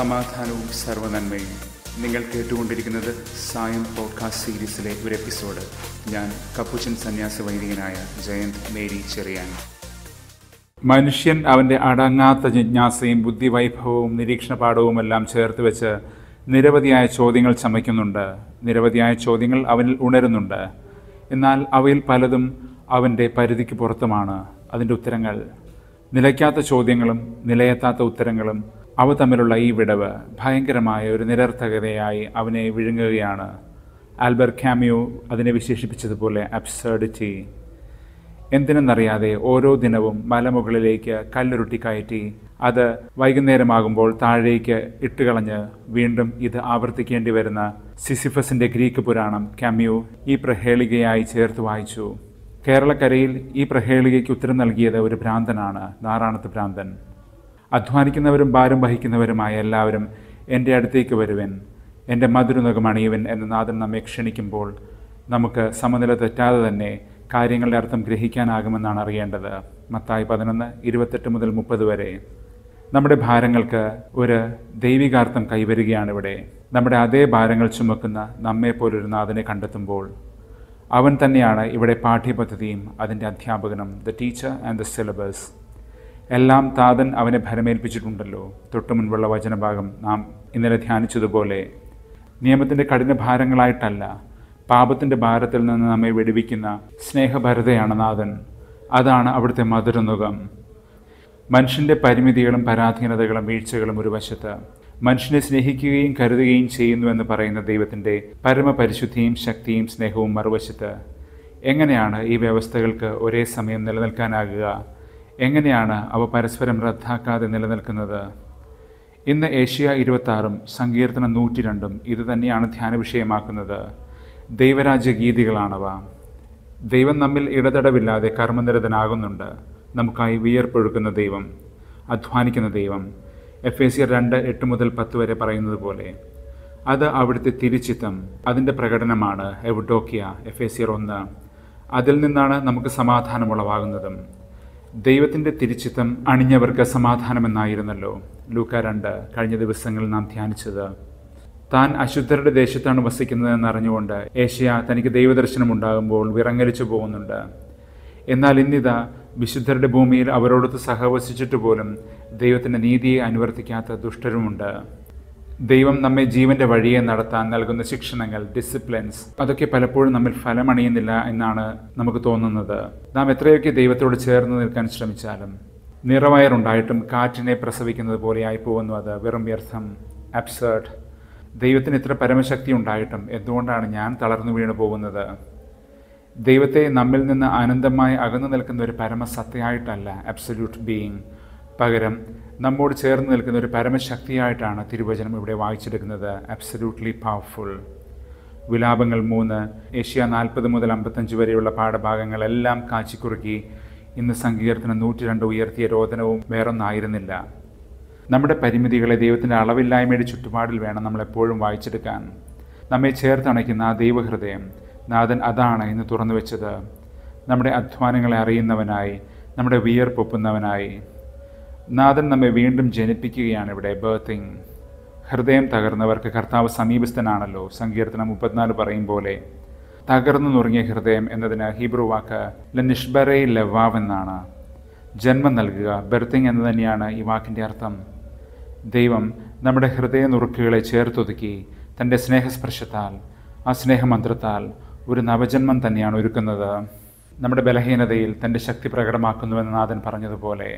സമാധാനവും സർവനന്മയും നിങ്ങൾ കേട്ടുകൊണ്ടിരിക്കുന്നത് സായം പോഡ്കാസ്റ്റ് സീരീസിലെ ഒരു എപ്പിസോഡ് ഞാൻ കപ്പുച്ചൻ സന്യാസ വൈദികനായ ജയന്ത് മേരി ചെറിയാൻ മനുഷ്യൻ അവൻ്റെ അടങ്ങാത്ത ജിജ്ഞാസയും ബുദ്ധിവൈഭവവും നിരീക്ഷണപാഠവുമെല്ലാം ചേർത്ത് വെച്ച് നിരവധിയായ ചോദ്യങ്ങൾ ചമയ്ക്കുന്നുണ്ട് നിരവധിയായ ചോദ്യങ്ങൾ അവനിൽ ഉണരുന്നുണ്ട് എന്നാൽ അവയിൽ പലതും അവൻ്റെ പരിധിക്ക് പുറത്തുമാണ് അതിൻ്റെ ഉത്തരങ്ങൾ നിലയ്ക്കാത്ത ചോദ്യങ്ങളും നിലയെത്താത്ത ഉത്തരങ്ങളും അവ തമ്മിലുള്ള ഈ വിടവ് ഭയങ്കരമായ ഒരു നിരർത്ഥകതയായി അവനെ വിഴുങ്ങുകയാണ് ആൽബർട്ട് ക്യാമിയോ അതിനെ വിശേഷിപ്പിച്ചതുപോലെ അബ്സേർഡിറ്റി എന്തിനെന്നറിയാതെ ഓരോ ദിനവും മലമുകളിലേക്ക് കല്ലുരുട്ടി കയറ്റി അത് വൈകുന്നേരമാകുമ്പോൾ താഴേക്ക് ഇട്ടുകളഞ്ഞ് വീണ്ടും ഇത് ആവർത്തിക്കേണ്ടി വരുന്ന സിസിഫസിൻ്റെ ഗ്രീക്ക് പുരാണം ക്യാമ്യു ഈ പ്രഹേളികയായി ചേർത്ത് വായിച്ചു കേരളക്കരയിൽ ഈ പ്രഹേളികയ്ക്ക് ഉത്തരം നൽകിയത് ഒരു ഭ്രാന്തനാണ് നാറാണത്ത് ഭ്രാന്തൻ അധ്വാനിക്കുന്നവരും ഭാരം വഹിക്കുന്നവരുമായ എല്ലാവരും എൻ്റെ അടുത്തേക്ക് വരുവൻ എൻ്റെ മധുരനുഖമണിയവൻ എന്ന നാഥൻ നമ്മെ ക്ഷണിക്കുമ്പോൾ നമുക്ക് സമനില തെറ്റാതെ തന്നെ കാര്യങ്ങളുടെ അർത്ഥം ഗ്രഹിക്കാനാകുമെന്നാണ് അറിയേണ്ടത് മത്തായി പതിനൊന്ന് ഇരുപത്തെട്ട് മുതൽ മുപ്പത് വരെ നമ്മുടെ ഭാരങ്ങൾക്ക് ഒരു ദൈവികാർത്ഥം കൈവരികയാണ് ഇവിടെ നമ്മുടെ അതേ ഭാരങ്ങൾ ചുമക്കുന്ന നമ്മെപ്പോലൊരു നാഥനെ കണ്ടെത്തുമ്പോൾ അവൻ തന്നെയാണ് ഇവിടെ പാഠ്യപദ്ധതിയും അതിൻ്റെ അധ്യാപകനും the teacher and the syllabus എല്ലാം താതൻ അവനെ ഭരമേൽപ്പിച്ചിട്ടുണ്ടല്ലോ തൊട്ടു മുൻപുള്ള വചനഭാഗം നാം ഇന്നലെ ധ്യാനിച്ചതുപോലെ നിയമത്തിൻ്റെ കഠിന ഭാരങ്ങളായിട്ടല്ല പാപത്തിൻ്റെ ഭാരത്തിൽ നിന്ന് നമ്മെ വെടിവിക്കുന്ന സ്നേഹഭരതയാണ് നാഥൻ അതാണ് അവിടുത്തെ മധുരനുഖം മനുഷ്യൻ്റെ പരിമിതികളും പരാധീനതകളും വീഴ്ചകളും ഒരു വശത്ത് മനുഷ്യനെ സ്നേഹിക്കുകയും കരുതുകയും ചെയ്യുന്നു എന്ന് പറയുന്ന ദൈവത്തിൻ്റെ പരമപരിശുദ്ധിയും ശക്തിയും സ്നേഹവും മറുവശത്ത് എങ്ങനെയാണ് ഈ വ്യവസ്ഥകൾക്ക് ഒരേ സമയം നിലനിൽക്കാനാകുക എങ്ങനെയാണ് അവ പരസ്പരം റദ്ദാക്കാതെ നിലനിൽക്കുന്നത് ഇന്ന് ഏഷ്യ ഇരുപത്താറും സങ്കീർത്തനം നൂറ്റി രണ്ടും ഇതുതന്നെയാണ് ധ്യാന വിഷയമാക്കുന്നത് ദൈവരാജ്യ ഗീതികളാണവ ദൈവം നമ്മിൽ ഇടതടവില്ലാതെ കർമ്മനിരതനാകുന്നുണ്ട് നമുക്കായി വിയർപ്പൊഴുക്കുന്ന ദൈവം അധ്വാനിക്കുന്ന ദൈവം എഫ് എ സി രണ്ട് എട്ട് മുതൽ പത്ത് വരെ പറയുന്നത് പോലെ അത് അവിടുത്തെ തിരിച്ചിത്തം അതിൻ്റെ പ്രകടനമാണ് എവിഡോക്കിയ എഫ് എ സി ഒന്ന് അതിൽ നിന്നാണ് നമുക്ക് സമാധാനം ദൈവത്തിൻ്റെ തിരിച്ചിത്തം അണിഞ്ഞവർക്ക് സമാധാനമെന്നായിരുന്നല്ലോ ലൂക്ക രണ്ട് കഴിഞ്ഞ ദിവസങ്ങളിൽ നാം ധ്യാനിച്ചത് താൻ അശുദ്ധരുടെ ദേശത്താണ് വസിക്കുന്നതെന്ന് അറിഞ്ഞുകൊണ്ട് ഏഷ്യ തനിക്ക് ദൈവദർശനം ഉണ്ടാകുമ്പോൾ വിറങ്ങലിച്ചു പോകുന്നുണ്ട് എന്നാൽ ഇന്നിത വിശുദ്ധരുടെ ഭൂമിയിൽ അവരോടൊത്ത് സഹവസിച്ചിട്ട് പോലും ദൈവത്തിൻ്റെ നീതിയെ അനുവർത്തിക്കാത്ത ദുഷ്ടരുമുണ്ട് ദൈവം നമ്മെ ജീവന്റെ വഴിയെ നടത്താൻ നൽകുന്ന ശിക്ഷണങ്ങൾ ഡിസിപ്ലിൻസ് അതൊക്കെ പലപ്പോഴും നമ്മിൽ ഫലമണിയുന്നില്ല എന്നാണ് നമുക്ക് തോന്നുന്നത് നാം എത്രയൊക്കെ ദൈവത്തോട് ചേർന്ന് നിൽക്കാൻ ശ്രമിച്ചാലും നിറവയറുണ്ടായിട്ടും കാറ്റിനെ പ്രസവിക്കുന്നത് പോലെയായി പോകുന്നു അത് വെറും വ്യർത്ഥം അബ്സേർഡ് ദൈവത്തിന് ഇത്ര പരമശക്തി ഉണ്ടായിട്ടും എന്തുകൊണ്ടാണ് ഞാൻ തളർന്നു വീണു പോകുന്നത് ദൈവത്തെ നമ്മിൽ നിന്ന് അനന്തമായി അകന്നു നിൽക്കുന്ന ഒരു പരമസത്തയായിട്ടല്ല അബ്സല്യൂട്ട് ബീയിങ് പകരം നമ്മോട് ചേർന്ന് നിൽക്കുന്ന ഒരു പരമശക്തിയായിട്ടാണ് തിരുവചനം ഇവിടെ വായിച്ചെടുക്കുന്നത് അബ്സല്യൂട്ട്ലി പവർഫുൾ വിലാപങ്ങൾ മൂന്ന് ഏഷ്യ നാൽപ്പത് മുതൽ അമ്പത്തഞ്ച് വരെയുള്ള പാഠഭാഗങ്ങളെല്ലാം കാച്ചിക്കുറുക്കി ഇന്ന് സങ്കീർത്തനം നൂറ്റി രണ്ട് ഉയർത്തിയ രോദനവും വേറൊന്നായിരുന്നില്ല നമ്മുടെ പരിമിതികളെ ദൈവത്തിൻ്റെ അളവില്ലായ്മയുടെ ചുറ്റുപാടിൽ വേണം നമ്മളെപ്പോഴും വായിച്ചെടുക്കാൻ നമ്മെ ചേർത്തണയ്ക്കുന്ന ആ ദൈവഹൃദയം നാഥൻ അതാണ് ഇന്ന് തുറന്നു വെച്ചത് നമ്മുടെ അധ്വാനങ്ങളെ അറിയുന്നവനായി നമ്മുടെ വിയർപ്പൊപ്പുന്നവനായി നാഥൻ നമ്മെ വീണ്ടും ജനിപ്പിക്കുകയാണ് ഇവിടെ ബേർത്തിങ് ഹൃദയം തകർന്നവർക്ക് കർത്താവ് സമീപസ്ഥനാണല്ലോ സങ്കീർത്തനം മുപ്പത്തിനാല് പറയും പോലെ തകർന്നു നുറങ്ങിയ ഹൃദയം എന്നതിന് ഹീബ്രു വാക്ക് ല നിഷ്ബറൈ ലവാവ് എന്നാണ് ജന്മം നൽകുക ബെർത്തിങ് എന്ന് തന്നെയാണ് ഈ വാക്കിൻ്റെ അർത്ഥം ദൈവം നമ്മുടെ ഹൃദയ നുറുക്കുകളെ ചേർത്തൊതുക്കി തൻ്റെ സ്നേഹസ്പർശത്താൽ ആ സ്നേഹമന്ത്രത്താൽ ഒരു നവജന്മം തന്നെയാണ് ഒരുക്കുന്നത് നമ്മുടെ ബലഹീനതയിൽ തൻ്റെ ശക്തി പ്രകടമാക്കുന്നുവെന്ന് നാഥൻ പറഞ്ഞതുപോലെ